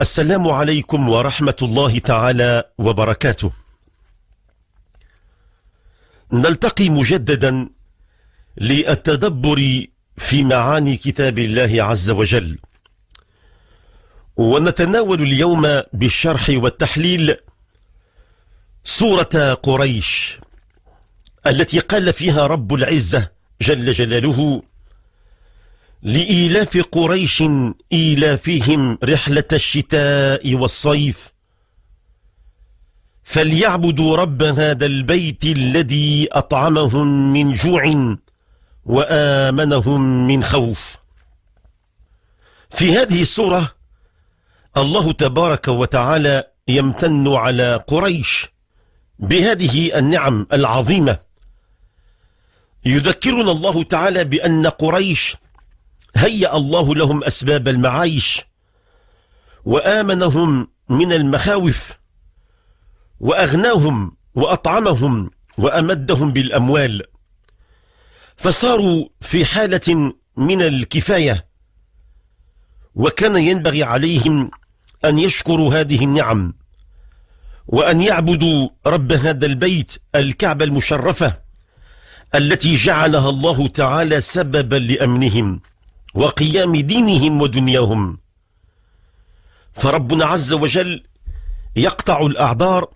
السلام عليكم ورحمة الله تعالى وبركاته نلتقي مجددا للتدبر في معاني كتاب الله عز وجل ونتناول اليوم بالشرح والتحليل سورة قريش التي قال فيها رب العزة جل جلاله لإيلاف قريش إيلافهم رحلة الشتاء والصيف فليعبدوا رب هذا البيت الذي أطعمهم من جوع وآمنهم من خوف في هذه السورة الله تبارك وتعالى يمتن على قريش بهذه النعم العظيمة يذكرنا الله تعالى بأن قريش هيأ الله لهم أسباب المعايش وآمنهم من المخاوف وأغناهم وأطعمهم وأمدهم بالأموال فصاروا في حالة من الكفاية وكان ينبغي عليهم أن يشكروا هذه النعم وأن يعبدوا رب هذا البيت الكعبة المشرفة التي جعلها الله تعالى سببا لأمنهم وقيام دينهم ودنياهم فربنا عز وجل يقطع الأعذار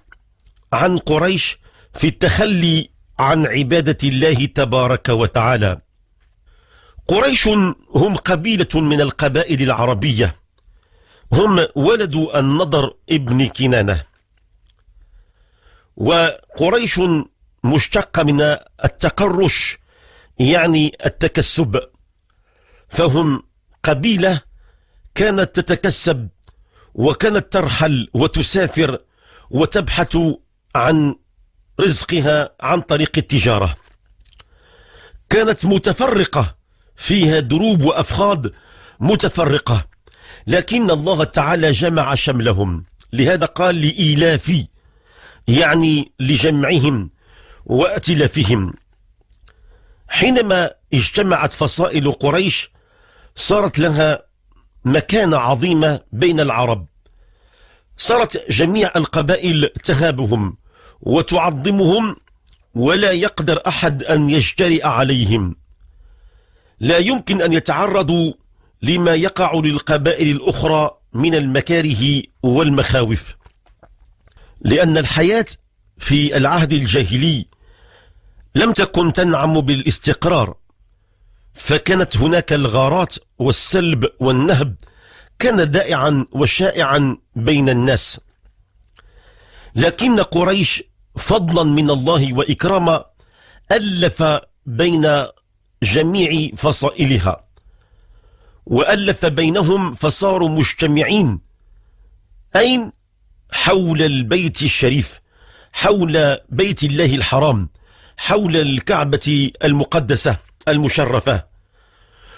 عن قريش في التخلي عن عبادة الله تبارك وتعالى قريش هم قبيلة من القبائل العربية هم ولد النضر ابن كنانة وقريش مشتقة من التقرش يعني التكسب فهم قبيلة كانت تتكسب وكانت ترحل وتسافر وتبحث عن رزقها عن طريق التجارة كانت متفرقة فيها دروب وأفخاذ متفرقة لكن الله تعالى جمع شملهم لهذا قال لإيلافي يعني لجمعهم وأتلافهم حينما اجتمعت فصائل قريش صارت لها مكانة عظيمة بين العرب صارت جميع القبائل تهابهم وتعظمهم ولا يقدر أحد أن يجترئ عليهم لا يمكن أن يتعرضوا لما يقع للقبائل الأخرى من المكاره والمخاوف لأن الحياة في العهد الجاهلي لم تكن تنعم بالاستقرار فكانت هناك الغارات والسلب والنهب كان دائعا وشائعا بين الناس لكن قريش فضلا من الله وإكراما ألف بين جميع فصائلها وألف بينهم فصاروا مجتمعين أين؟ حول البيت الشريف حول بيت الله الحرام حول الكعبة المقدسة المشرفة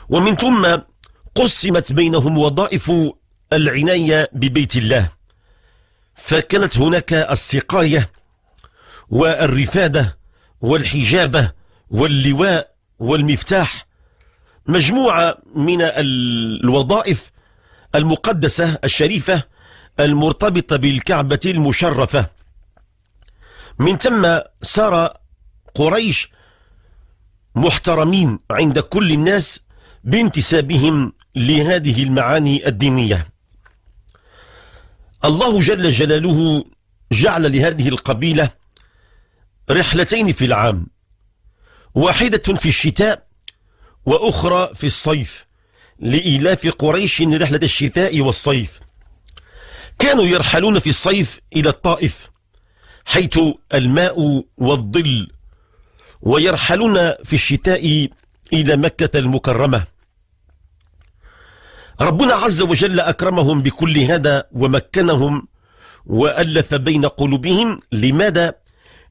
ومن ثم قسمت بينهم وظائف العناية ببيت الله فكانت هناك السقاية والرفادة والحجابة واللواء والمفتاح مجموعة من الوظائف المقدسة الشريفة المرتبطة بالكعبة المشرفة من ثم سار قريش محترمين عند كل الناس بانتسابهم لهذه المعاني الدينية الله جل جلاله جعل لهذه القبيلة رحلتين في العام واحدة في الشتاء وأخرى في الصيف لإيلاف قريش رحلة الشتاء والصيف كانوا يرحلون في الصيف إلى الطائف حيث الماء والظل ويرحلون في الشتاء إلى مكة المكرمة ربنا عز وجل أكرمهم بكل هذا ومكنهم وألف بين قلوبهم لماذا؟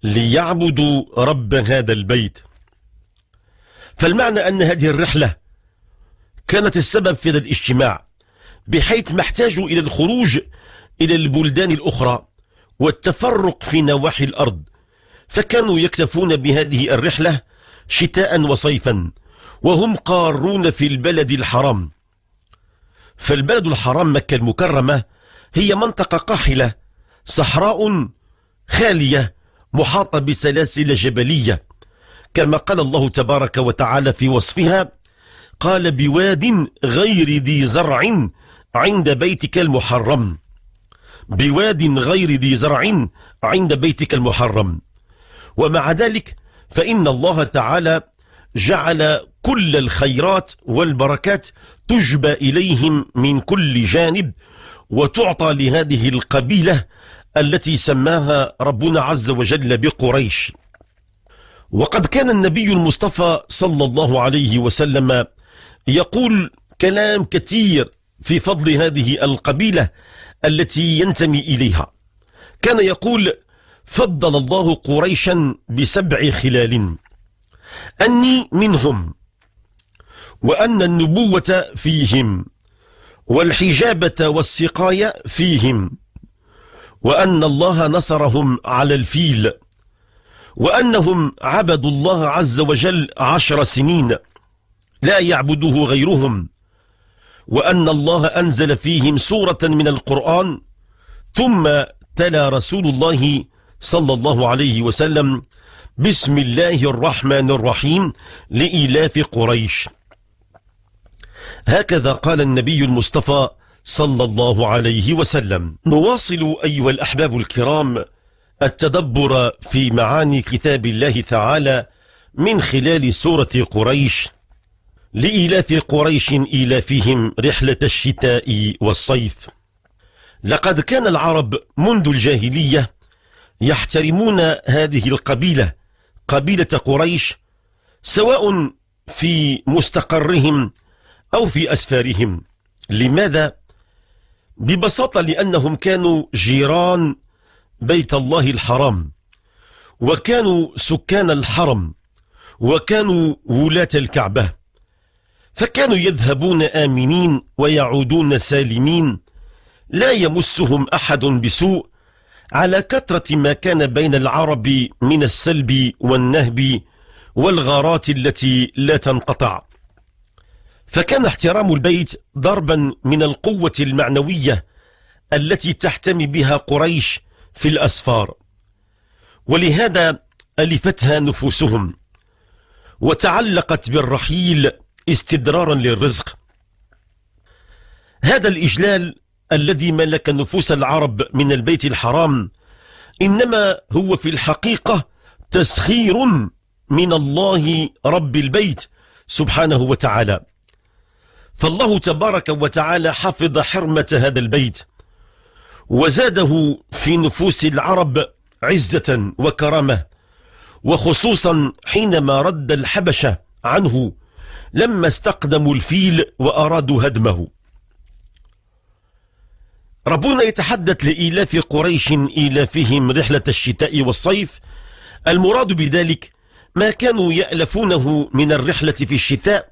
ليعبدوا رب هذا البيت فالمعنى أن هذه الرحلة كانت السبب في هذا الاجتماع بحيث ما احتاجوا إلى الخروج إلى البلدان الأخرى والتفرق في نواحي الأرض فكانوا يكتفون بهذه الرحلة شتاء وصيفا وهم قارون في البلد الحرام فالبلد الحرام مكة المكرمة هي منطقة قاحلة صحراء خالية محاطة بسلاسل جبلية كما قال الله تبارك وتعالى في وصفها قال بواد غير ذي زرع عند بيتك المحرم بواد غير ذي زرع عند بيتك المحرم ومع ذلك فإن الله تعالى جعل كل الخيرات والبركات تجبى إليهم من كل جانب وتعطى لهذه القبيلة التي سماها ربنا عز وجل بقريش وقد كان النبي المصطفى صلى الله عليه وسلم يقول كلام كثير في فضل هذه القبيلة التي ينتمي إليها كان يقول فضل الله قريشا بسبع خلال أني منهم وأن النبوة فيهم والحجابة والسقاية فيهم وأن الله نصرهم على الفيل وأنهم عبدوا الله عز وجل عشر سنين لا يعبده غيرهم وأن الله أنزل فيهم سورة من القرآن ثم تلا رسول الله صلى الله عليه وسلم بسم الله الرحمن الرحيم لإيلاف قريش هكذا قال النبي المصطفى صلى الله عليه وسلم نواصل أيها الأحباب الكرام التدبر في معاني كتاب الله تعالى من خلال سورة قريش لإيلاف قريش إيلافهم رحلة الشتاء والصيف لقد كان العرب منذ الجاهلية يحترمون هذه القبيلة قبيلة قريش سواء في مستقرهم أو في أسفارهم لماذا؟ ببساطة لأنهم كانوا جيران بيت الله الحرام وكانوا سكان الحرم وكانوا ولاة الكعبة فكانوا يذهبون آمنين ويعودون سالمين لا يمسهم أحد بسوء على كثرة ما كان بين العرب من السلب والنهب والغارات التي لا تنقطع فكان احترام البيت ضربا من القوة المعنوية التي تحتمي بها قريش في الأسفار ولهذا ألفتها نفوسهم وتعلقت بالرحيل استدرارا للرزق هذا الإجلال الذي ملك نفوس العرب من البيت الحرام إنما هو في الحقيقة تسخير من الله رب البيت سبحانه وتعالى فالله تبارك وتعالى حفظ حرمة هذا البيت وزاده في نفوس العرب عزة وكرامة وخصوصا حينما رد الحبشة عنه لما استقدموا الفيل وأرادوا هدمه ربنا يتحدث لإيلاف قريش إيلافهم رحلة الشتاء والصيف المراد بذلك ما كانوا يألفونه من الرحلة في الشتاء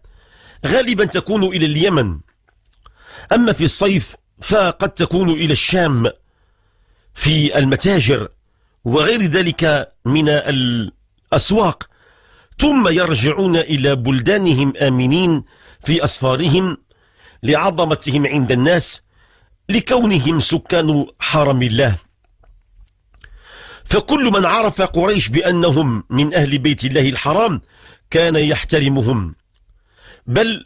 غالبا تكون إلى اليمن أما في الصيف فقد تكون إلى الشام في المتاجر وغير ذلك من الأسواق ثم يرجعون إلى بلدانهم آمنين في أسفارهم لعظمتهم عند الناس لكونهم سكان حرم الله فكل من عرف قريش بأنهم من أهل بيت الله الحرام كان يحترمهم بل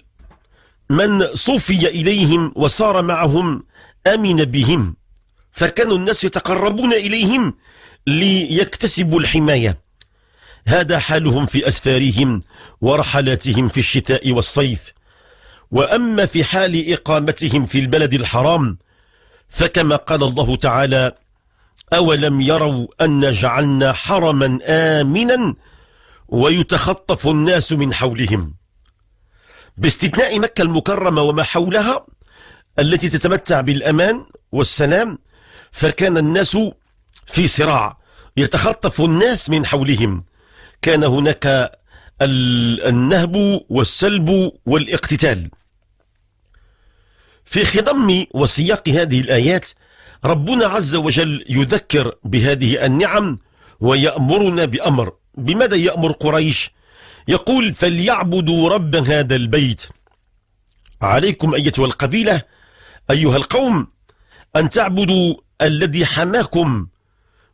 من صوفي إليهم وصار معهم أمن بهم فكانوا الناس يتقربون إليهم ليكتسبوا الحماية هذا حالهم في أسفارهم ورحلاتهم في الشتاء والصيف وأما في حال إقامتهم في البلد الحرام فكما قال الله تعالى أولم يروا أن جعلنا حرما آمنا ويتخطف الناس من حولهم باستثناء مكة المكرمة وما حولها التي تتمتع بالأمان والسلام فكان الناس في صراع يتخطف الناس من حولهم كان هناك النهب والسلب والاقتتال في خضم وسياق هذه الآيات ربنا عز وجل يذكر بهذه النعم ويأمرنا بأمر بماذا يأمر قريش يقول فليعبدوا رب هذا البيت عليكم أيتها القبيلة أيها القوم أن تعبدوا الذي حماكم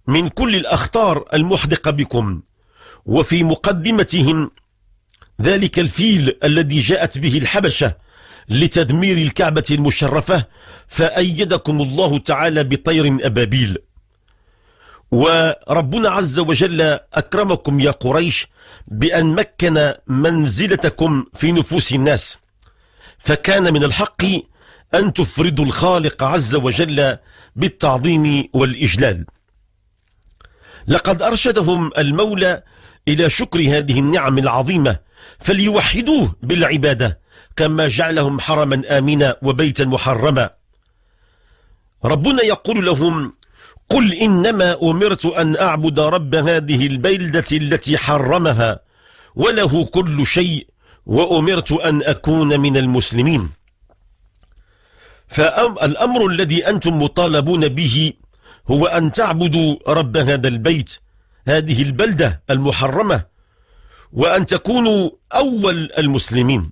من كل الأخطار المحدقة بكم وفي مقدمتهم ذلك الفيل الذي جاءت به الحبشة لتدمير الكعبة المشرفة فأيدكم الله تعالى بطير أبابيل وربنا عز وجل أكرمكم يا قريش بأن مكن منزلتكم في نفوس الناس فكان من الحق أن تفردوا الخالق عز وجل بالتعظيم والإجلال لقد أرشدهم المولى إلى شكر هذه النعم العظيمة فليوحدوه بالعبادة كما جعلهم حرما آمنا وبيتا محرما ربنا يقول لهم قل إنما أمرت أن أعبد رب هذه البلدة التي حرمها وله كل شيء وأمرت أن أكون من المسلمين فالأمر الذي أنتم مطالبون به هو أن تعبدوا رب هذا البيت هذه البلدة المحرمة وأن تكونوا أول المسلمين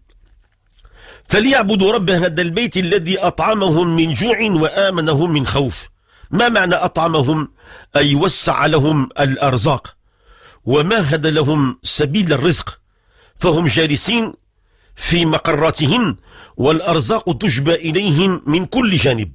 فليعبدوا رب هذا البيت الذي أطعمهم من جوع وآمنهم من خوف ما معنى أطعمهم أي وسع لهم الأرزاق ومهد لهم سبيل الرزق فهم جالسين في مقراتهم والأرزاق تجبى إليهم من كل جانب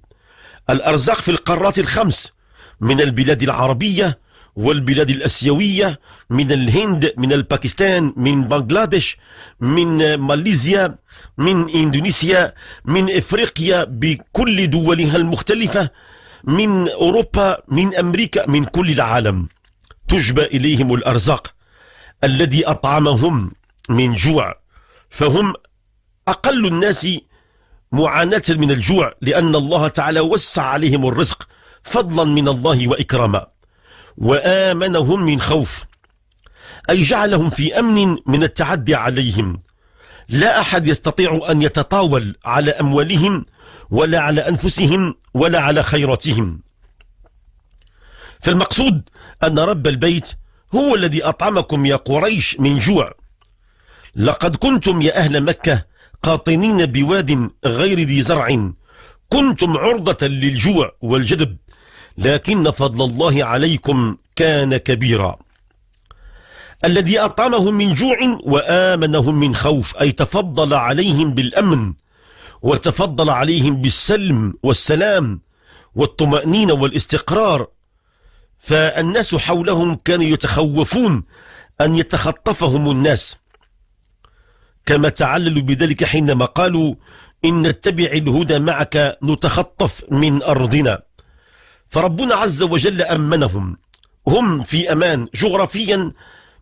الأرزاق في القارات الخمس من البلاد العربية والبلاد الآسيوية من الهند من الباكستان من بنغلاديش من ماليزيا من إندونيسيا من إفريقيا بكل دولها المختلفة من أوروبا من أمريكا من كل العالم تجبى إليهم الأرزاق الذي أطعمهم من جوع فهم أقل الناس معاناة من الجوع لأن الله تعالى وسع عليهم الرزق فضلا من الله وإكراما وآمنهم من خوف أي جعلهم في أمن من التعدي عليهم لا أحد يستطيع أن يتطاول على أموالهم ولا على أنفسهم ولا على خيراتهم فالمقصود أن رب البيت هو الذي أطعمكم يا قريش من جوع لقد كنتم يا أهل مكة قاطنين بواد غير ذي زرع كنتم عرضة للجوع والجدب لكن فضل الله عليكم كان كبيرا الذي أطعمهم من جوع وآمنهم من خوف أي تفضل عليهم بالأمن وتفضل عليهم بالسلم والسلام والطمأنينة والاستقرار فالناس حولهم كانوا يتخوفون أن يتخطفهم الناس كما تعللوا بذلك حينما قالوا إن نتبع الهدى معك نتخطف من أرضنا فربنا عز وجل أمنهم هم في أمان جغرافيا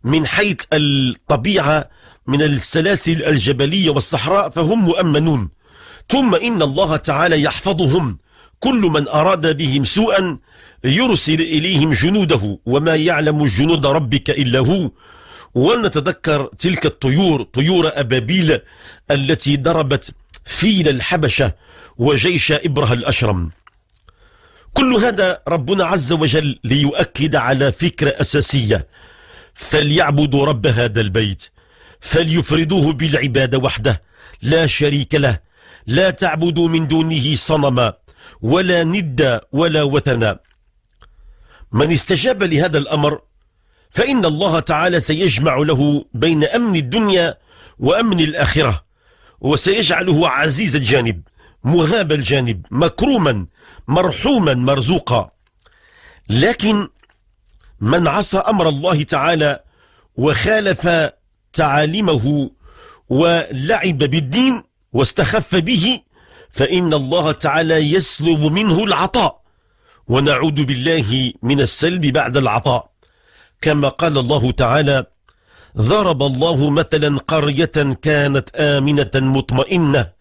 من حيث الطبيعة من السلاسل الجبلية والصحراء فهم مؤمنون ثم إن الله تعالى يحفظهم كل من أراد بهم سوءا يرسل إليهم جنوده وما يعلم جنود ربك إلا هو ولنتذكر تلك الطيور طيور أبابيل التي ضربت فيل الحبشة وجيش إبره الأشرم كل هذا ربنا عز وجل ليؤكد على فكرة أساسية فليعبدوا رب هذا البيت فليفردوه بالعبادة وحده لا شريك له لا تعبدوا من دونه صنما ولا ند ولا وثنا من استجاب لهذا الأمر فإن الله تعالى سيجمع له بين أمن الدنيا وأمن الآخرة وسيجعله عزيز الجانب مهاب الجانب مكروما مرحوما مرزوقا لكن من عصى أمر الله تعالى وخالف تعاليمه ولعب بالدين واستخف به فإن الله تعالى يسلب منه العطاء ونعوذ بالله من السلب بعد العطاء كما قال الله تعالى ضرب الله مثلا قرية كانت آمنة مطمئنة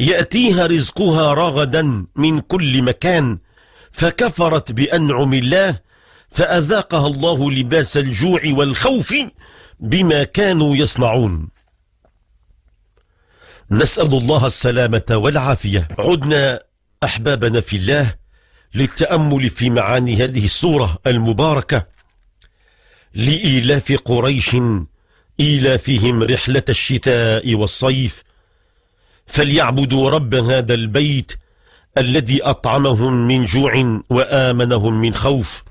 يأتيها رزقها رغدا من كل مكان فكفرت بأنعم الله فأذاقها الله لباس الجوع والخوف بما كانوا يصنعون نسأل الله السلامة والعافية عدنا أحبابنا في الله للتأمل في معاني هذه السورة المباركة لإيلاف قريش إيلافهم رحلة الشتاء والصيف فليعبدوا رب هذا البيت الذي أطعمهم من جوع وآمنهم من خوف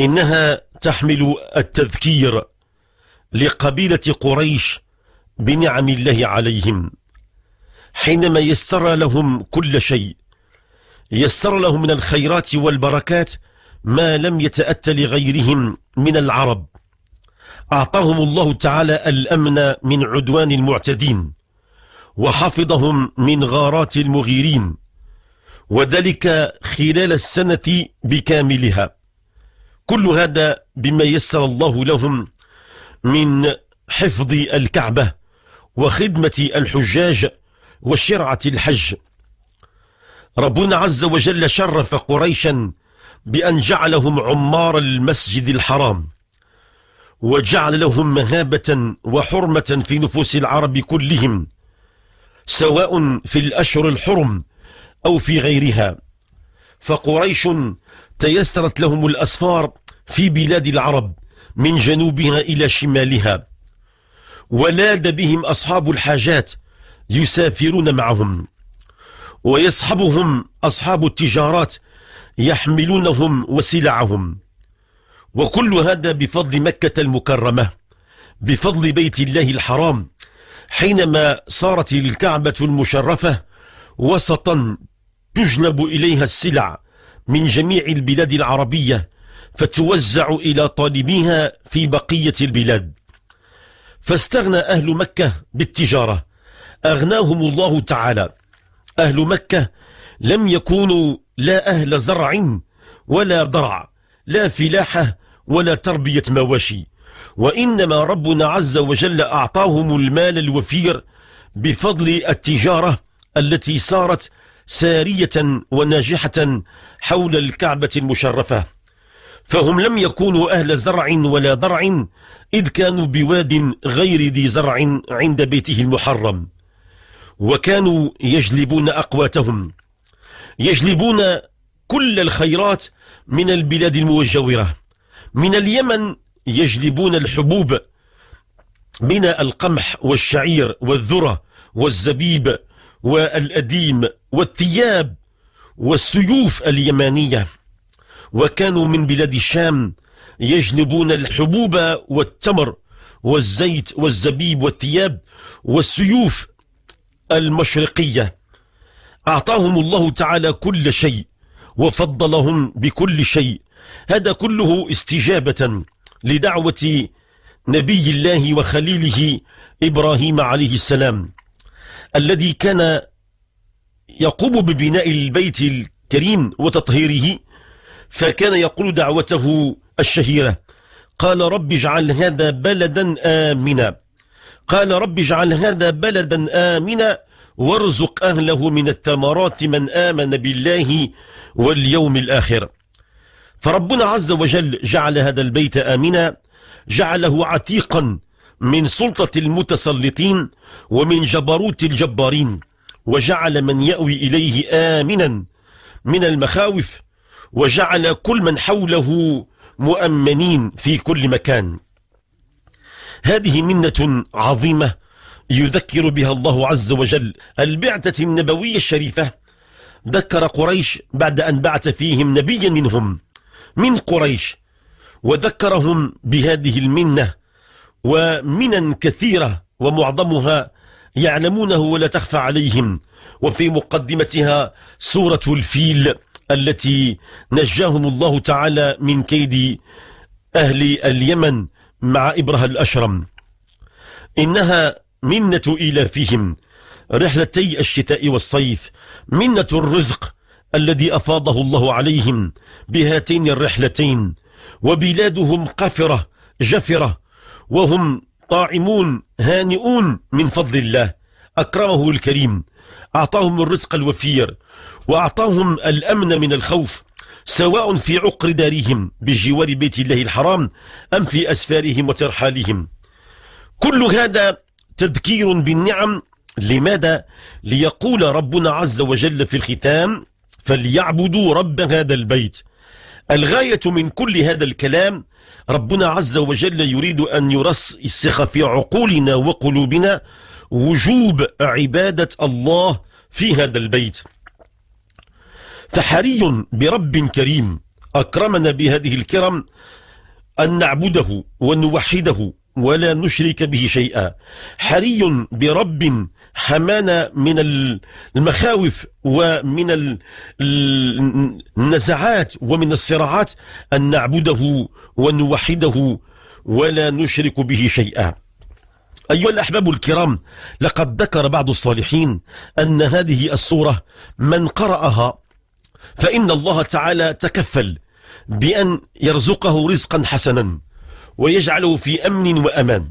إنها تحمل التذكير لقبيلة قريش بنعم الله عليهم حينما يسر لهم كل شيء يسر لهم من الخيرات والبركات ما لم يتأتى لغيرهم من العرب أعطاهم الله تعالى الأمن من عدوان المعتدين وحفظهم من غارات المغيرين وذلك خلال السنة بكاملها كل هذا بما يسر الله لهم من حفظ الكعبة وخدمة الحجاج وشرعة الحج ربنا عز وجل شرف قريشا بأن جعلهم عمار المسجد الحرام وجعل لهم مهابة وحرمة في نفوس العرب كلهم سواء في الأشهر الحرم أو في غيرها فقريش تيسرت لهم الأسفار في بلاد العرب من جنوبها إلى شمالها ولاد بهم أصحاب الحاجات يسافرون معهم ويصحبهم أصحاب التجارات يحملونهم وسلعهم وكل هذا بفضل مكة المكرمة بفضل بيت الله الحرام حينما صارت الكعبة المشرفة وسطا تجلب إليها السلع من جميع البلاد العربية فتوزع إلى طالبيها في بقية البلاد فاستغنى أهل مكة بالتجارة أغناهم الله تعالى أهل مكة لم يكونوا لا أهل زرع ولا ضرع لا فلاحة ولا تربية مواشي وإنما ربنا عز وجل أعطاهم المال الوفير بفضل التجارة التي صارت سارية وناجحة حول الكعبة المشرفة فهم لم يكونوا أهل زرع ولا ضرع إذ كانوا بواد غير ذي زرع عند بيته المحرم وكانوا يجلبون أقواتهم يجلبون كل الخيرات من البلاد المجاورة من اليمن يجلبون الحبوب من القمح والشعير والذرة والزبيب والأديم والثياب والسيوف اليمانية وكانوا من بلاد الشام يجلبون الحبوب والتمر والزيت والزبيب والثياب والسيوف المشرقية أعطاهم الله تعالى كل شيء وفضلهم بكل شيء هذا كله استجابة لدعوة نبي الله وخليله إبراهيم عليه السلام الذي كان يقوم ببناء البيت الكريم وتطهيره فكان يقول دعوته الشهيرة قال رب اجعل هذا بلدا آمنا قال رب اجعل هذا بلدا آمنا وارزق أهله من الثمرات من آمن بالله واليوم الآخر فربنا عز وجل جعل هذا البيت آمنا جعله عتيقا من سلطة المتسلطين ومن جبروت الجبارين وجعل من يأوي إليه آمنا من المخاوف وجعل كل من حوله مؤمنين في كل مكان هذه منة عظيمة يذكر بها الله عز وجل البعثة النبوية الشريفة ذكر قريش بعد أن بعث فيهم نبيا منهم من قريش وذكرهم بهذه المنة ومنن كثيرة ومعظمها يعلمونه ولا تخفى عليهم وفي مقدمتها سورة الفيل التي نجاهم الله تعالى من كيد أهل اليمن مع إبره الأشرم إنها منة إلى فيهم رحلتي الشتاء والصيف منة الرزق الذي أفاضه الله عليهم بهاتين الرحلتين وبلادهم قفرة جفرة وهم طاعمون هانئون من فضل الله أكرمه الكريم أعطاهم الرزق الوفير وأعطاهم الأمن من الخوف سواء في عقر دارهم بجوار بيت الله الحرام أم في أسفارهم وترحالهم كل هذا تذكير بالنعم لماذا؟ ليقول ربنا عز وجل في الختام فليعبدوا رب هذا البيت الغاية من كل هذا الكلام ربنا عز وجل يريد أن يرسخ في عقولنا وقلوبنا وجوب عبادة الله في هذا البيت فحري برب كريم أكرمنا بهذه الكرم أن نعبده ونوحده ولا نشرك به شيئا حري برب حمانا من المخاوف ومن النزعات ومن الصراعات أن نعبده ونوحده ولا نشرك به شيئا أيها الأحباب الكرام لقد ذكر بعض الصالحين أن هذه السورة من قرأها فإن الله تعالى تكفل بأن يرزقه رزقا حسنا ويجعله في أمن وأمان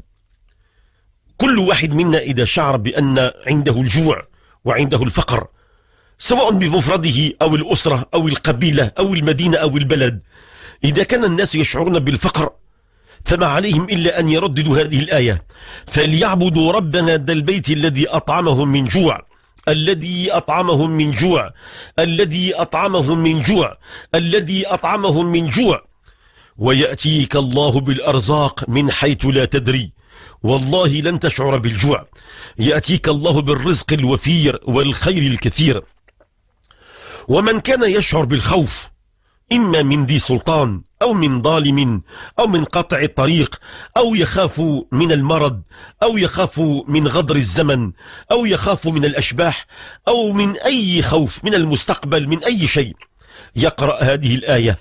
كل واحد منا إذا شعر بأن عنده الجوع وعنده الفقر سواء بمفرده أو الأسرة أو القبيلة أو المدينة أو البلد إذا كان الناس يشعرون بالفقر فما عليهم إلا أن يرددوا هذه الآية فليعبدوا ربنا ذا البيت الذي أطعمهم من جوع الذي أطعمهم من جوع الذي أطعمهم من جوع الذي أطعمهم من جوع ويأتيك الله بالأرزاق من حيث لا تدري والله لن تشعر بالجوع يأتيك الله بالرزق الوفير والخير الكثير ومن كان يشعر بالخوف إما من ذي سلطان أو من ظالم أو من قطع الطريق أو يخاف من المرض أو يخاف من غدر الزمن أو يخاف من الأشباح أو من أي خوف من المستقبل من أي شيء يقرأ هذه الآية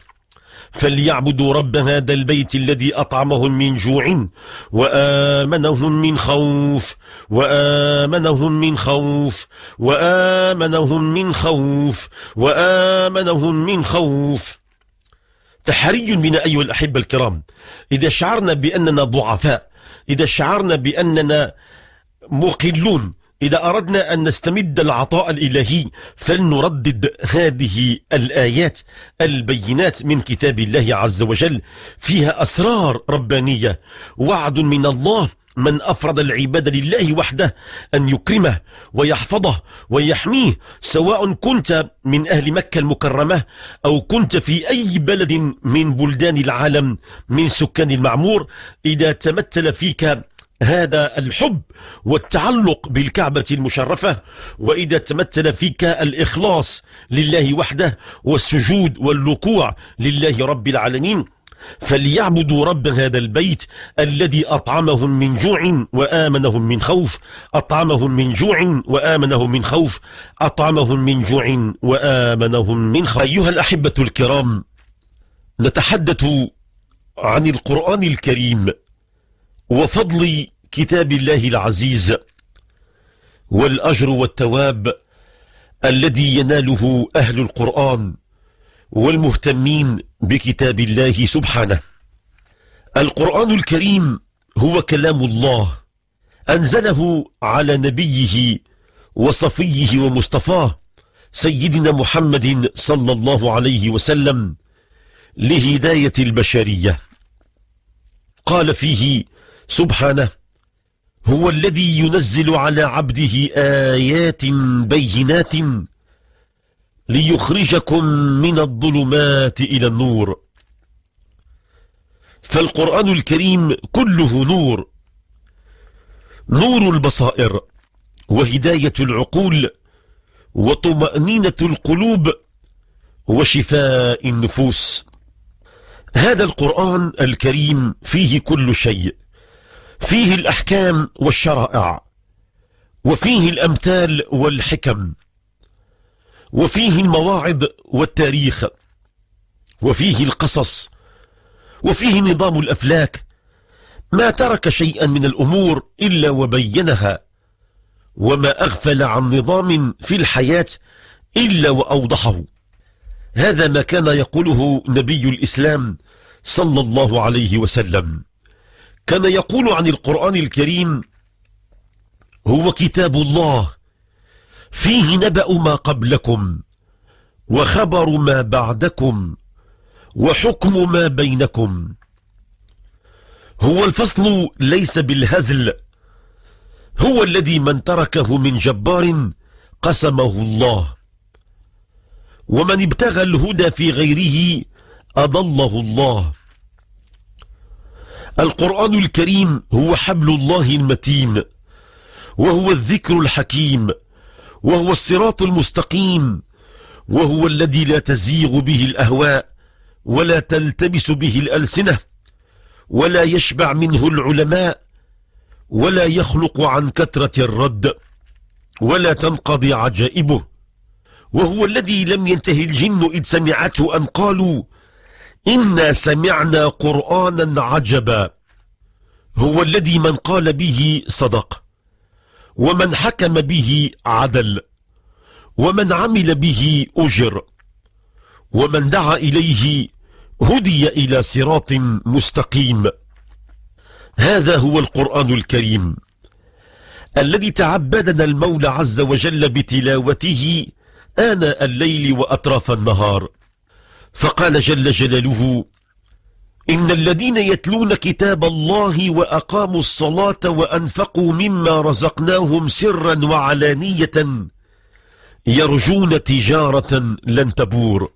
فليعبدوا رب هذا البيت الذي أطعمهم من جوع وآمنهم من خوف وآمنهم من خوف وآمنهم من خوف وآمنهم من خوف تحري بنا أيها الأحبة الكرام إذا شعرنا بأننا ضعفاء إذا شعرنا بأننا مقلون إذا أردنا أن نستمد العطاء الإلهي فلنردد هذه الآيات البينات من كتاب الله عز وجل فيها أسرار ربانية وعد من الله من أفرد العبادة لله وحده أن يكرمه ويحفظه ويحميه سواء كنت من أهل مكة المكرمة أو كنت في أي بلد من بلدان العالم من سكان المعمور إذا تمثل فيك هذا الحب والتعلق بالكعبة المشرفة وإذا تمثل فيك الإخلاص لله وحده والسجود واللقوع لله رب العالمين فليعبدوا رب هذا البيت الذي أطعمهم من جوع وآمنهم من خوف أطعمهم من جوع وآمنهم من خوف أطعمهم من جوع وآمنهم من خوف أيها الأحبة الكرام نتحدث عن القرآن الكريم وفضل كتاب الله العزيز والأجر والتواب الذي يناله أهل القرآن والمهتمين بكتاب الله سبحانه القرآن الكريم هو كلام الله أنزله على نبيه وصفيه ومصطفاه سيدنا محمد صلى الله عليه وسلم لهداية البشرية قال فيه سبحانه هو الذي ينزل على عبده آيات بينات ليخرجكم من الظلمات إلى النور فالقرآن الكريم كله نور نور البصائر وهداية العقول وطمأنينة القلوب وشفاء النفوس هذا القرآن الكريم فيه كل شيء فيه الأحكام والشرائع وفيه الأمثال والحكم وفيه المواعظ والتاريخ وفيه القصص وفيه نظام الأفلاك ما ترك شيئا من الأمور إلا وبينها وما أغفل عن نظام في الحياة إلا وأوضحه هذا ما كان يقوله نبي الإسلام صلى الله عليه وسلم كان يقول عن القرآن الكريم هو كتاب الله فيه نبأ ما قبلكم وخبر ما بعدكم وحكم ما بينكم هو الفصل ليس بالهزل هو الذي من تركه من جبار قسمه الله ومن ابتغى الهدى في غيره أضله الله القرآن الكريم هو حبل الله المتين وهو الذكر الحكيم وهو الصراط المستقيم وهو الذي لا تزيغ به الأهواء ولا تلتبس به الألسنة ولا يشبع منه العلماء ولا يخلق عن كثرة الرد ولا تنقضي عجائبه وهو الذي لم ينتهي الجن إذ سمعته أن قالوا إنا سمعنا قرآنا عجبا هو الذي من قال به صدق ومن حكم به عدل ومن عمل به أجر ومن دعا إليه هدي إلى صراط مستقيم هذا هو القرآن الكريم الذي تعبدنا المولى عز وجل بتلاوته آناء الليل وأطراف النهار فقال جل جلاله إن الذين يتلون كتاب الله وأقاموا الصلاة وأنفقوا مما رزقناهم سرا وعلانية يرجون تجارة لن تبور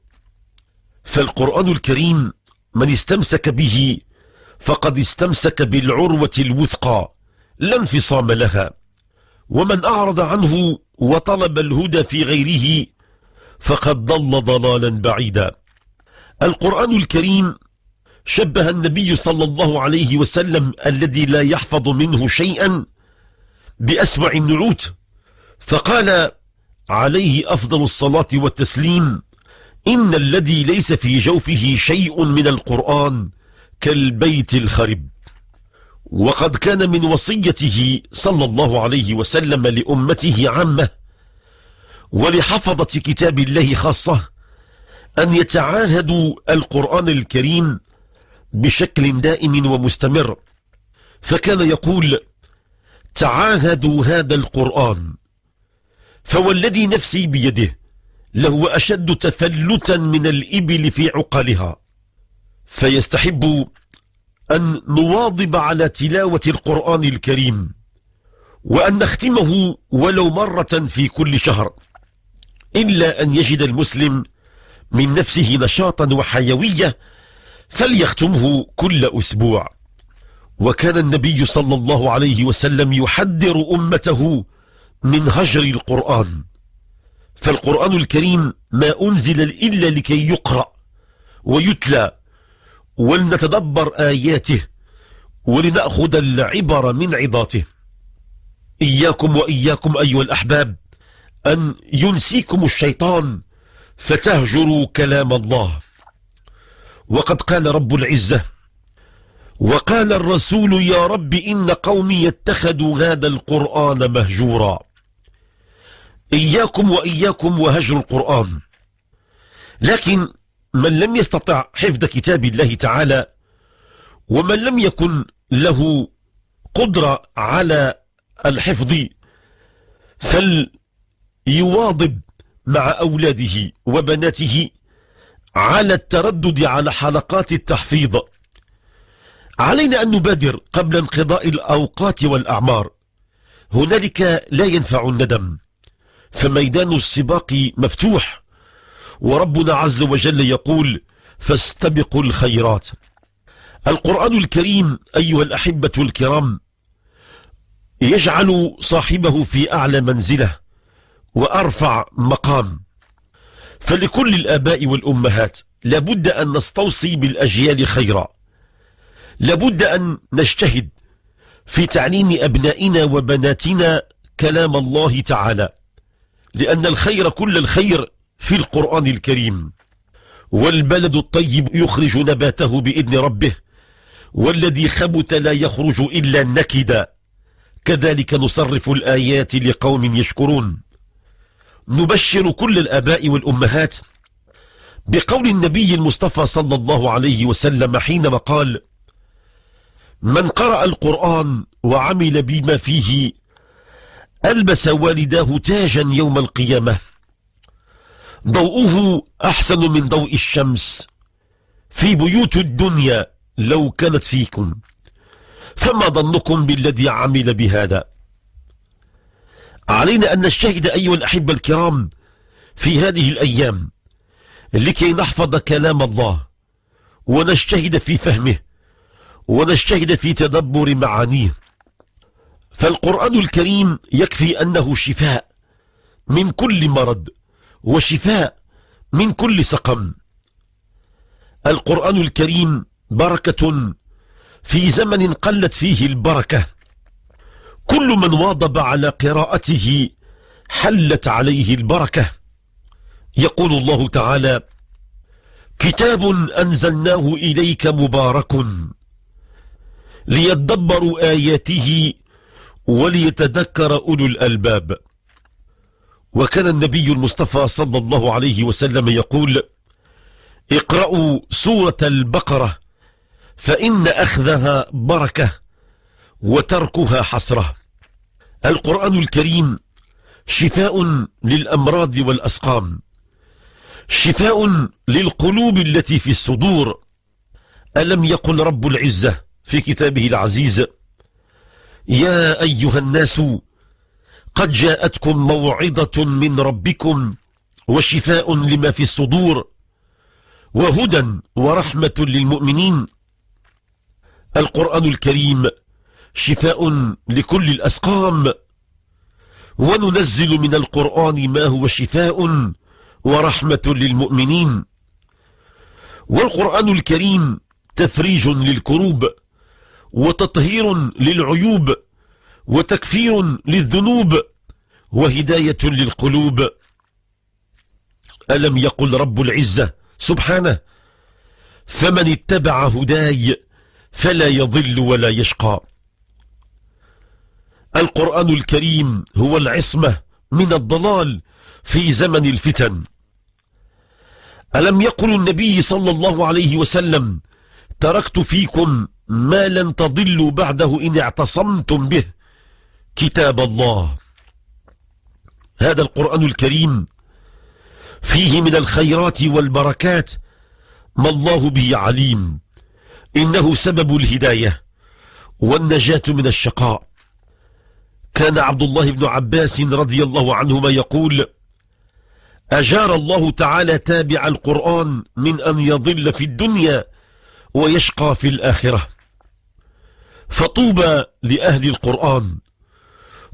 فالقرآن الكريم من استمسك به فقد استمسك بالعروة الوثقى لا انفصام لها ومن أعرض عنه وطلب الهدى في غيره فقد ضل ضلالا بعيدا القرآن الكريم شبه النبي صلى الله عليه وسلم الذي لا يحفظ منه شيئا بأسمع النعوت فقال عليه أفضل الصلاة والتسليم إن الذي ليس في جوفه شيء من القرآن كالبيت الخرب وقد كان من وصيته صلى الله عليه وسلم لأمته عامة ولحفظة كتاب الله خاصة أن يتعاهدوا القرآن الكريم بشكل دائم ومستمر فكان يقول تعاهدوا هذا القرآن فوالذي نفسي بيده لهو أشد تثلتا من الإبل في عقلها فيستحب أن نواظب على تلاوة القرآن الكريم وأن نختمه ولو مرة في كل شهر إلا أن يجد المسلم من نفسه نشاطا وحيوية فليختمه كل أسبوع وكان النبي صلى الله عليه وسلم يحذر أمته من هجر القرآن فالقرآن الكريم ما أنزل إلا لكي يقرأ ويتلى ولنتدبر آياته ولنأخذ العبر من عظاته إياكم وإياكم أيها الأحباب أن ينسيكم الشيطان فتهجروا كلام الله وقد قال رب العزة وقال الرسول يا رب إن قومي اتخذوا هذا القرآن مهجورا إياكم وإياكم وهجر القرآن لكن من لم يستطع حفظ كتاب الله تعالى ومن لم يكن له قدرة على الحفظ فليواظب مع أولاده وبناته على التردد على حلقات التحفيظ علينا أن نبادر قبل انقضاء الأوقات والأعمار هنالك لا ينفع الندم فميدان السباق مفتوح وربنا عز وجل يقول فاستبقوا الخيرات القرآن الكريم أيها الأحبة الكرام يجعل صاحبه في أعلى منزله وأرفع مقام فلكل الآباء والأمهات لابد أن نستوصي بالأجيال خيرا لابد أن نجتهد في تعليم أبنائنا وبناتنا كلام الله تعالى لأن الخير كل الخير في القرآن الكريم والبلد الطيب يخرج نباته بإذن ربه والذي خبت لا يخرج إلا نكدا كذلك نصرف الآيات لقوم يشكرون نبشر كل الآباء والأمهات بقول النبي المصطفى صلى الله عليه وسلم حينما قال من قرأ القرآن وعمل بما فيه ألبس والداه تاجا يوم القيامة ضوءه أحسن من ضوء الشمس في بيوت الدنيا لو كانت فيكم فما ظنكم بالذي عمل بهذا علينا أن نجتهد أيها الأحبة الكرام في هذه الأيام لكي نحفظ كلام الله ونجتهد في فهمه ونجتهد في تدبر معانيه فالقرآن الكريم يكفي أنه شفاء من كل مرض وشفاء من كل سقم القرآن الكريم بركة في زمن قلت فيه البركة كل من واظب على قراءته حلت عليه البركة يقول الله تعالى كتاب أنزلناه إليك مبارك ليدبروا آياته وليتذكر أولو الألباب وكان النبي المصطفى صلى الله عليه وسلم يقول اقرأوا سورة البقرة فإن أخذها بركة وتركها حسرة القرآن الكريم شفاء للأمراض والأسقام شفاء للقلوب التي في الصدور ألم يقل رب العزة في كتابه العزيز يا أيها الناس قد جاءتكم موعظة من ربكم وشفاء لما في الصدور وهدى ورحمة للمؤمنين القرآن الكريم شفاء لكل الأسقام وننزل من القرآن ما هو شفاء ورحمة للمؤمنين والقرآن الكريم تفريج للكروب وتطهير للعيوب وتكفير للذنوب وهداية للقلوب ألم يقل رب العزة سبحانه فمن اتبع هداي فلا يضل ولا يشقى القرآن الكريم هو العصمة من الضلال في زمن الفتن ألم يقل النبي صلى الله عليه وسلم تركت فيكم ما لن تضلوا بعده إن اعتصمتم به كتاب الله هذا القرآن الكريم فيه من الخيرات والبركات ما الله به عليم إنه سبب الهداية والنجاة من الشقاء كان عبد الله بن عباس رضي الله عنهما يقول أجار الله تعالى تابع القرآن من أن يضل في الدنيا ويشقى في الآخرة فطوبى لأهل القرآن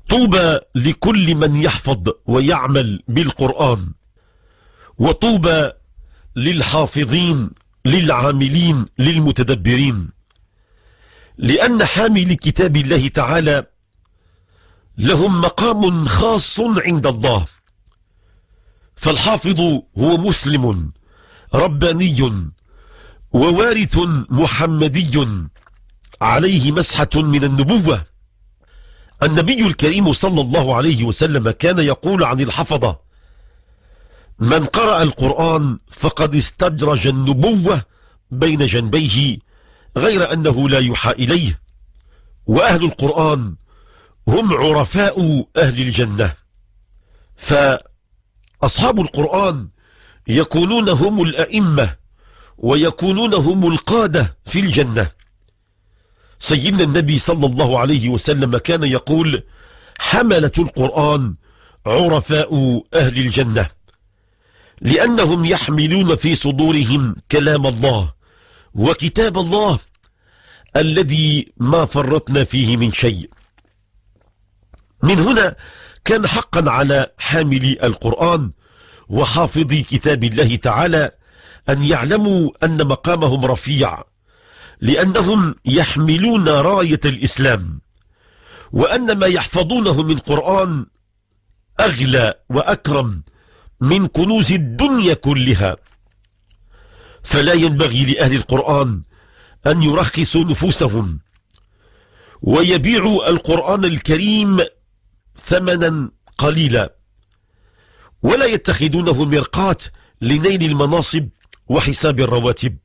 طوبى لكل من يحفظ ويعمل بالقرآن وطوبى للحافظين للعاملين للمتدبرين لأن حامل كتاب الله تعالى لهم مقام خاص عند الله فالحافظ هو مسلم رباني ووارث محمدي عليه مسحة من النبوة النبي الكريم صلى الله عليه وسلم كان يقول عن الحفظة من قرأ القرآن فقد استدرج النبوة بين جنبيه غير أنه لا يحا إليه وأهل القرآن هم عرفاء أهل الجنة فأصحاب القرآن يكونون هم الأئمة ويكونون هم القادة في الجنة سيدنا النبي صلى الله عليه وسلم كان يقول حملة القرآن عرفاء أهل الجنة لأنهم يحملون في صدورهم كلام الله وكتاب الله الذي ما فرطنا فيه من شيء من هنا كان حقا على حاملي القرآن وحافظي كتاب الله تعالى أن يعلموا أن مقامهم رفيع لأنهم يحملون راية الإسلام وأن ما يحفظونه من قرآن أغلى وأكرم من كنوز الدنيا كلها فلا ينبغي لأهل القرآن أن يرخصوا نفوسهم ويبيعوا القرآن الكريم ثمنا قليلا ولا يتخذونه مرقات لنيل المناصب وحساب الرواتب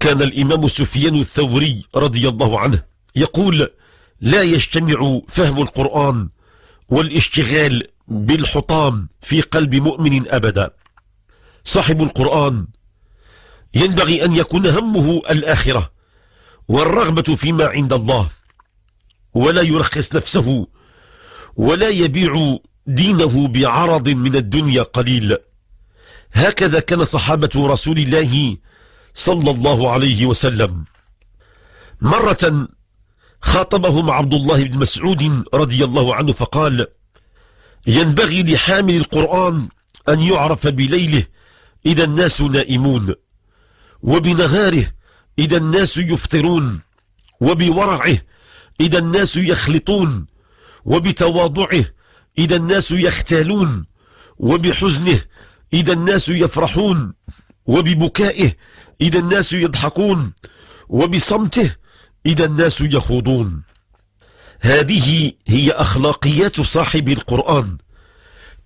كان الإمام سفيان الثوري رضي الله عنه يقول لا يجتمع فهم القرآن والاشتغال بالحطام في قلب مؤمن أبدا صاحب القرآن ينبغي أن يكون همه الآخرة والرغبة فيما عند الله ولا يرخص نفسه ولا يبيع دينه بعرض من الدنيا قليل هكذا كان صحابة رسول الله صلى الله عليه وسلم مرة خاطبهم عبد الله بن مسعود رضي الله عنه فقال ينبغي لحامل القرآن أن يعرف بليله إذا الناس نائمون وبنهاره إذا الناس يفطرون وبورعه إذا الناس يخلطون وبتواضعه إذا الناس يختالون وبحزنه إذا الناس يفرحون وببكائه إذا الناس يضحكون وبصمته إذا الناس يخوضون هذه هي أخلاقيات صاحب القرآن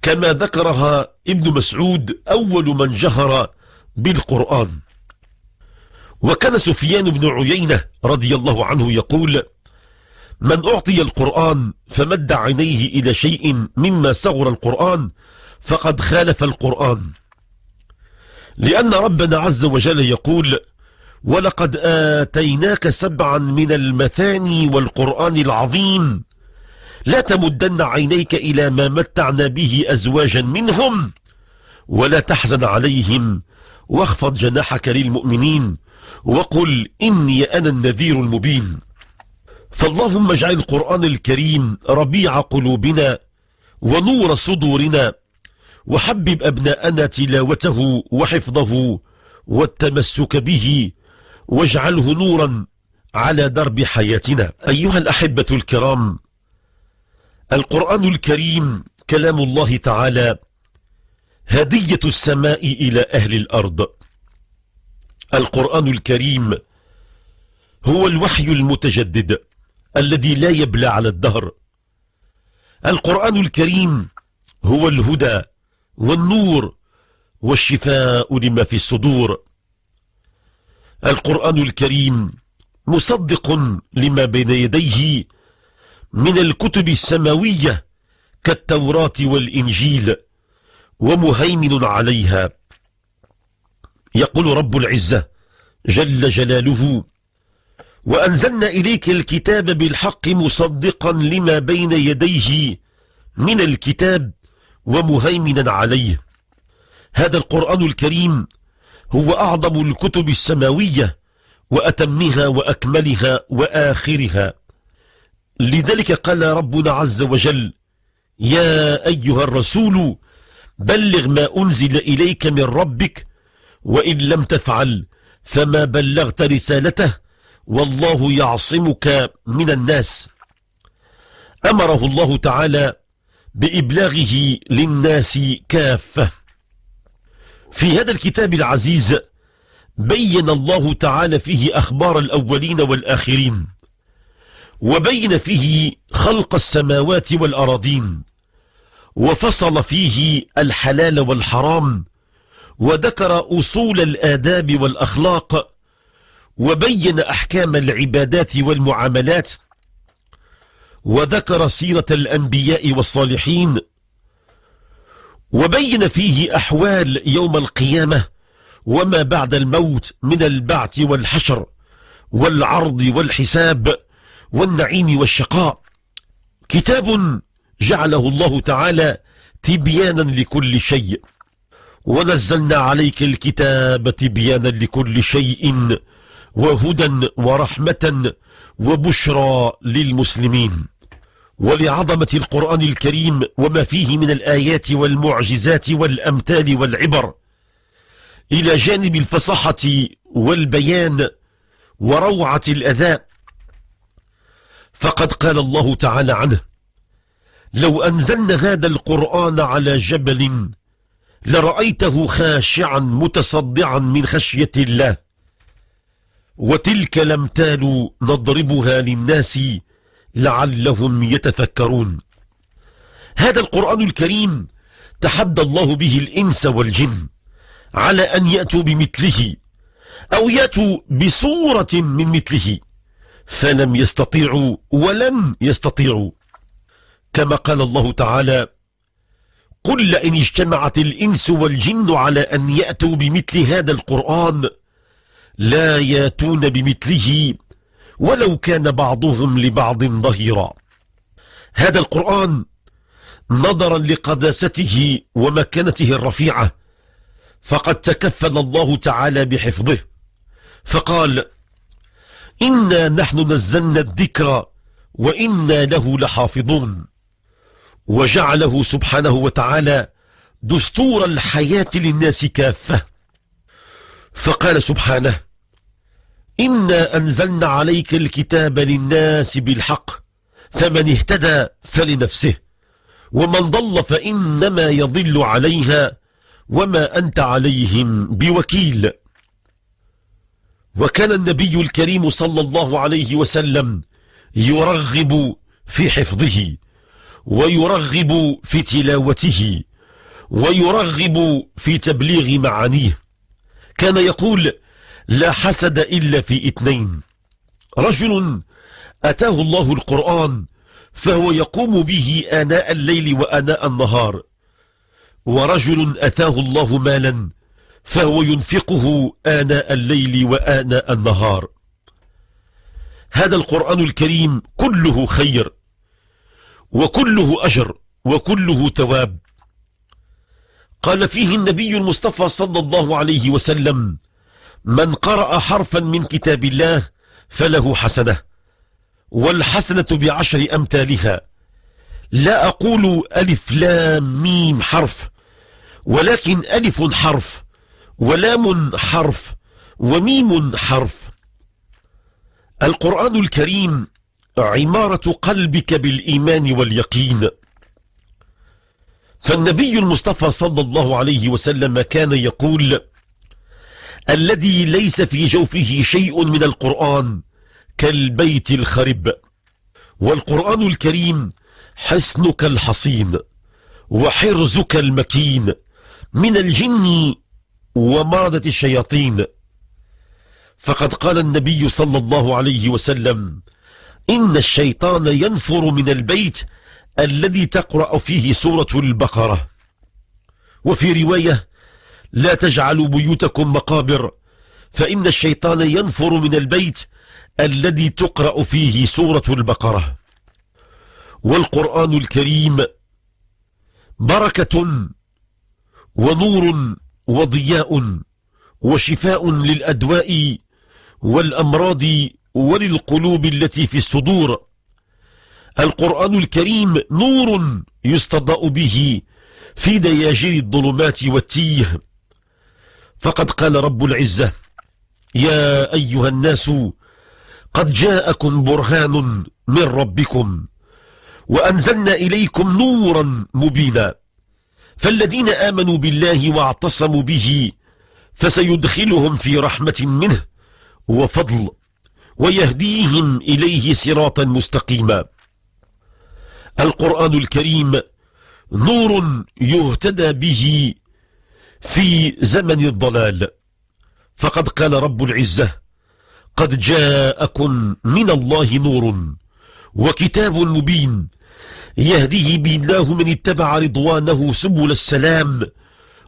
كما ذكرها ابن مسعود أول من جهر بالقرآن وكان سفيان بن عيينة رضي الله عنه يقول من أعطي القرآن فمد عينيه إلى شيء مما صغر القرآن فقد خالف القرآن لأن ربنا عز وجل يقول ولقد آتيناك سبعا من المثاني والقرآن العظيم لا تمدن عينيك إلى ما متعنا به أزواجا منهم ولا تحزن عليهم واخفض جناحك للمؤمنين وقل إني أنا النذير المبين فاللهم اجعل القرآن الكريم ربيع قلوبنا ونور صدورنا وحبب أبناءنا تلاوته وحفظه والتمسك به واجعله نورا على درب حياتنا أيها الأحبة الكرام القرآن الكريم كلام الله تعالى هدية السماء إلى أهل الأرض القرآن الكريم هو الوحي المتجدد الذي لا يبلى على الدهر القرآن الكريم هو الهدى والنور والشفاء لما في الصدور القرآن الكريم مصدق لما بين يديه من الكتب السماوية كالتوراة والإنجيل ومهيمن عليها يقول رب العزة جل جلاله وأنزلنا إليك الكتاب بالحق مصدقا لما بين يديه من الكتاب ومهيمنا عليه هذا القرآن الكريم هو أعظم الكتب السماوية وأتمها وأكملها وآخرها لذلك قال ربنا عز وجل يا أيها الرسول بلغ ما أنزل إليك من ربك وإن لم تفعل فما بلغت رسالته والله يعصمك من الناس أمره الله تعالى بإبلاغه للناس كافة في هذا الكتاب العزيز بين الله تعالى فيه أخبار الأولين والآخرين وبين فيه خلق السماوات والأراضين وفصل فيه الحلال والحرام وذكر أصول الآداب والأخلاق وبين أحكام العبادات والمعاملات وذكر سيرة الأنبياء والصالحين وبين فيه أحوال يوم القيامة وما بعد الموت من البعث والحشر والعرض والحساب والنعيم والشقاء كتاب جعله الله تعالى تبيانا لكل شيء ونزلنا عليك الكتاب تبيانا لكل شيء وهدى ورحمة وبشرى للمسلمين ولعظمة القرآن الكريم وما فيه من الآيات والمعجزات والأمثال والعبر إلى جانب الفصحة والبيان وروعة الأذاء فقد قال الله تعالى عنه لو أنزلنا هذا القرآن على جبل لرأيته خاشعا متصدعا من خشية الله وتلك الامثال نضربها للناس لعلهم يتفكرون هذا القرآن الكريم تحدى الله به الإنس والجن على أن يأتوا بمثله أو يأتوا بصورة من مثله فلم يستطيعوا ولن يستطيعوا كما قال الله تعالى قل لئن اجتمعت الإنس والجن على أن يأتوا بمثل هذا القرآن لا ياتون بمثله ولو كان بعضهم لبعض ظهيرا هذا القرآن نظرا لقداسته ومكانته الرفيعة فقد تكفل الله تعالى بحفظه فقال إنا نحن نزلنا الذكر وإنا له لحافظون وجعله سبحانه وتعالى دستور الحياة للناس كافة فقال سبحانه إنا أنزلنا عليك الكتاب للناس بالحق فمن اهتدى فلنفسه ومن ضل فإنما يضل عليها وما أنت عليهم بوكيل وكان النبي الكريم صلى الله عليه وسلم يرغب في حفظه ويرغب في تلاوته ويرغب في تبليغ معانيه كان يقول لا حسد إلا في اثنين رجل أتاه الله القرآن فهو يقوم به آناء الليل وآناء النهار ورجل أتاه الله مالا فهو ينفقه آناء الليل وآناء النهار هذا القرآن الكريم كله خير وكله أجر وكله تواب قال فيه النبي المصطفى صلى الله عليه وسلم من قرأ حرفا من كتاب الله فله حسنة والحسنة بعشر أمثالها لا أقول ألف لام ميم حرف ولكن ألف حرف ولام حرف وميم حرف القرآن الكريم عمارة قلبك بالإيمان واليقين فالنبي المصطفى صلى الله عليه وسلم كان يقول الذي ليس في جوفه شيء من القرآن كالبيت الخرب والقرآن الكريم حصنك الحصين وحرزك المكين من الجن ومرضة الشياطين فقد قال النبي صلى الله عليه وسلم إن الشيطان ينفر من البيت الذي تقرأ فيه سورة البقرة وفي رواية لا تجعلوا بيوتكم مقابر فإن الشيطان ينفر من البيت الذي تقرأ فيه سورة البقرة والقرآن الكريم بركة ونور وضياء وشفاء للأدواء والأمراض وللقلوب التي في الصدور القرآن الكريم نور يستضاء به في دياجير الظلمات والتيه فقد قال رب العزة يا أيها الناس قد جاءكم برهان من ربكم وأنزلنا إليكم نورا مبينا فالذين آمنوا بالله واعتصموا به فسيدخلهم في رحمة منه وفضل ويهديهم إليه صراطا مستقيما القرآن الكريم نور يهتدى به في زمن الضلال فقد قال رب العزة قد جاءكم من الله نور وكتاب مبين يهديه بالله من اتبع رضوانه سبل السلام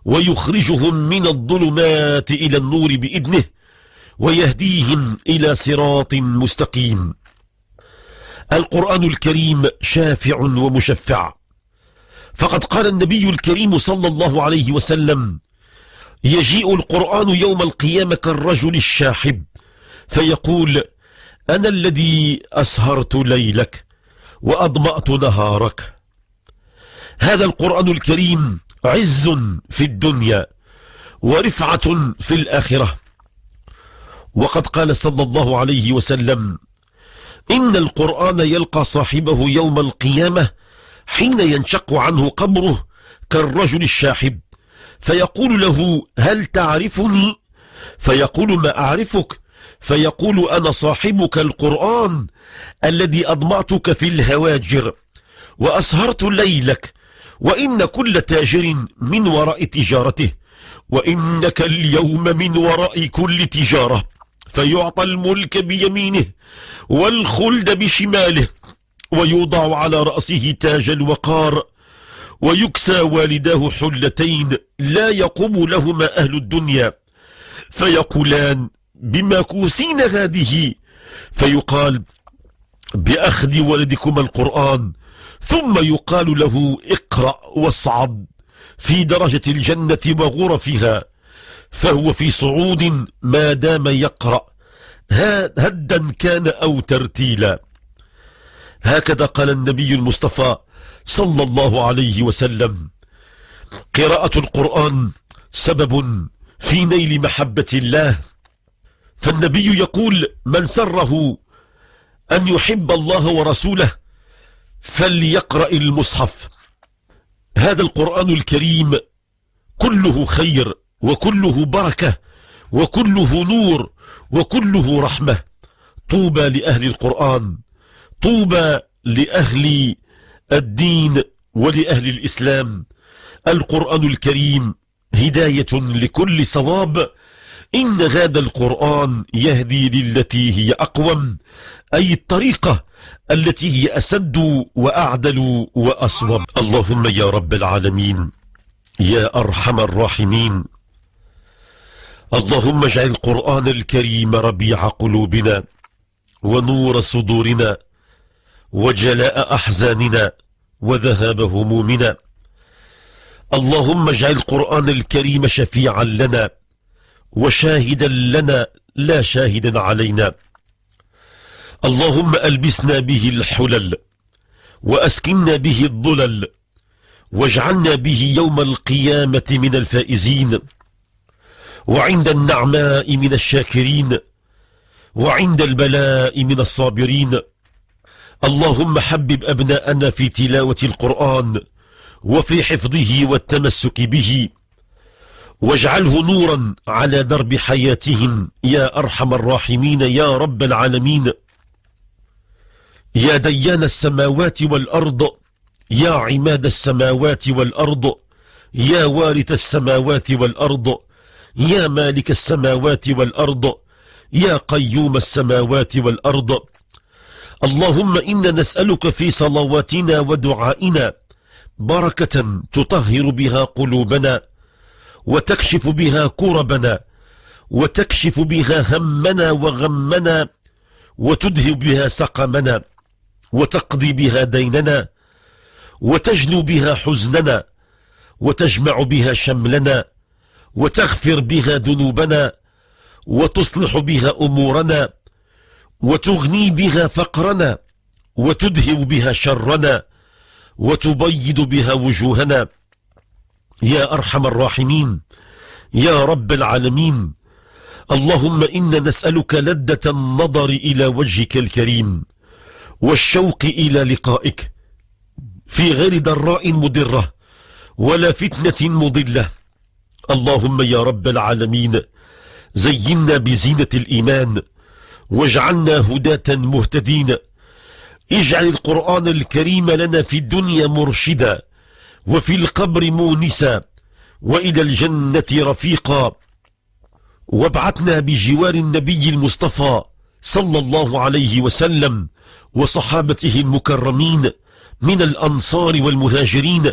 ويخرجهم من الظلمات إلى النور بإذنه ويهديهم إلى صراط مستقيم القرآن الكريم شافع ومشفع فقد قال النبي الكريم صلى الله عليه وسلم يجيء القرآن يوم القيامة كالرجل الشاحب فيقول أنا الذي أسهرت ليلك وأضمأت نهارك هذا القرآن الكريم عز في الدنيا ورفعة في الآخرة وقد قال صلى الله عليه وسلم إن القرآن يلقى صاحبه يوم القيامة حين ينشق عنه قبره كالرجل الشاحب فيقول له هل تعرفني فيقول ما أعرفك فيقول أنا صاحبك القرآن الذي أضمعتك في الهواجر وأسهرت ليلك وإن كل تاجر من وراء تجارته وإنك اليوم من وراء كل تجارة فيعطى الملك بيمينه والخلد بشماله ويوضع على رأسه تاج الوقار ويكسى والداه حلتين لا يقوم لهما أهل الدنيا فيقولان بما كوسين هذه فيقال بأخذ ولدكما القرآن ثم يقال له اقرأ واصعد في درجة الجنة وغرفها فهو في صعود ما دام يقرأ هدا كان أو ترتيلا هكذا قال النبي المصطفى صلى الله عليه وسلم قراءة القرآن سبب في نيل محبة الله فالنبي يقول من سره أن يحب الله ورسوله فليقرأ المصحف هذا القرآن الكريم كله خير وكله بركة وكله نور وكله رحمة طوبى لأهل القرآن طوبى لأهل الدين ولأهل الإسلام القرآن الكريم هداية لكل صواب إن هذا القرآن يهدي للتي هي أقوم أي الطريقة التي هي أسد وأعدل وأصوب اللهم يا رب العالمين يا أرحم الراحمين اللهم اجعل القرآن الكريم ربيع قلوبنا ونور صدورنا وجلاء أحزاننا وذهاب همومنا اللهم اجعل القرآن الكريم شفيعا لنا وشاهدا لنا لا شاهدا علينا اللهم ألبسنا به الحلل وأسكنا به الضلل واجعلنا به يوم القيامة من الفائزين وعند النعماء من الشاكرين وعند البلاء من الصابرين اللهم حبب أبناءنا في تلاوة القرآن وفي حفظه والتمسك به واجعله نورا على درب حياتهم يا أرحم الراحمين يا رب العالمين يا ديان السماوات والأرض يا عماد السماوات والأرض يا وارث السماوات والأرض يا مالك السماوات والأرض يا قيوم السماوات والأرض اللهم إنا نسألك في صلواتنا ودعائنا بركة تطهر بها قلوبنا وتكشف بها كربنا وتكشف بها همنا وغمنا وتدهي بها سقمنا وتقضي بها ديننا وتجلو بها حزننا وتجمع بها شملنا وتغفر بها ذنوبنا وتصلح بها أمورنا وتغني بها فقرنا وتدهو بها شرنا وتبيض بها وجوهنا يا أرحم الراحمين يا رب العالمين اللهم إنا نسألك لذة النظر إلى وجهك الكريم والشوق إلى لقائك في غير ضراء مضرة ولا فتنة مضلة اللهم يا رب العالمين زينا بزينة الإيمان واجعلنا هداة مهتدين اجعل القرآن الكريم لنا في الدنيا مرشدا وفي القبر مونسا وإلى الجنة رفيقا وابعثنا بجوار النبي المصطفى صلى الله عليه وسلم وصحابته المكرمين من الأنصار والمهاجرين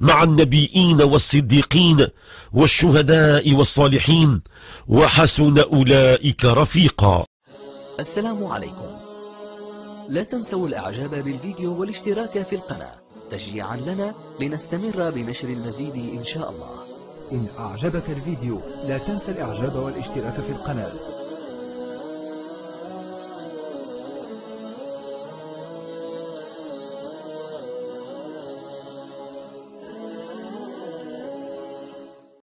مع النبيين والصديقين والشهداء والصالحين وحسن أولئك رفيقا السلام عليكم لا تنسوا الاعجاب بالفيديو والاشتراك في القناة تشجيعا لنا لنستمر بنشر المزيد ان شاء الله إن أعجبك الفيديو لا تنسى الإعجاب والاشتراك في القناة